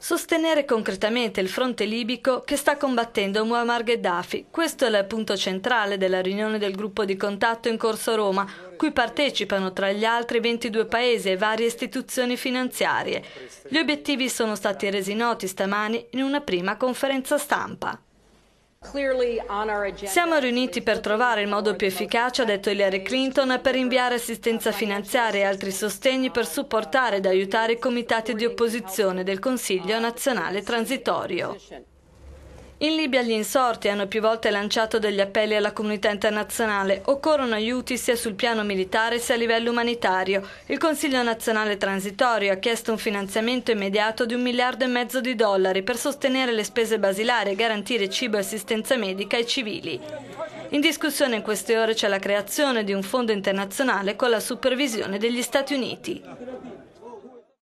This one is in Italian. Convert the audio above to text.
Sostenere concretamente il fronte libico che sta combattendo Muammar Gheddafi. Questo è il punto centrale della riunione del gruppo di contatto in corso Roma, cui partecipano tra gli altri 22 paesi e varie istituzioni finanziarie. Gli obiettivi sono stati resi noti stamani in una prima conferenza stampa. Siamo riuniti per trovare il modo più efficace, ha detto Hillary Clinton, per inviare assistenza finanziaria e altri sostegni per supportare ed aiutare i comitati di opposizione del Consiglio nazionale transitorio. In Libia gli insorti hanno più volte lanciato degli appelli alla comunità internazionale. Occorrono aiuti sia sul piano militare sia a livello umanitario. Il Consiglio nazionale transitorio ha chiesto un finanziamento immediato di un miliardo e mezzo di dollari per sostenere le spese basilari e garantire cibo e assistenza medica ai civili. In discussione in queste ore c'è la creazione di un fondo internazionale con la supervisione degli Stati Uniti.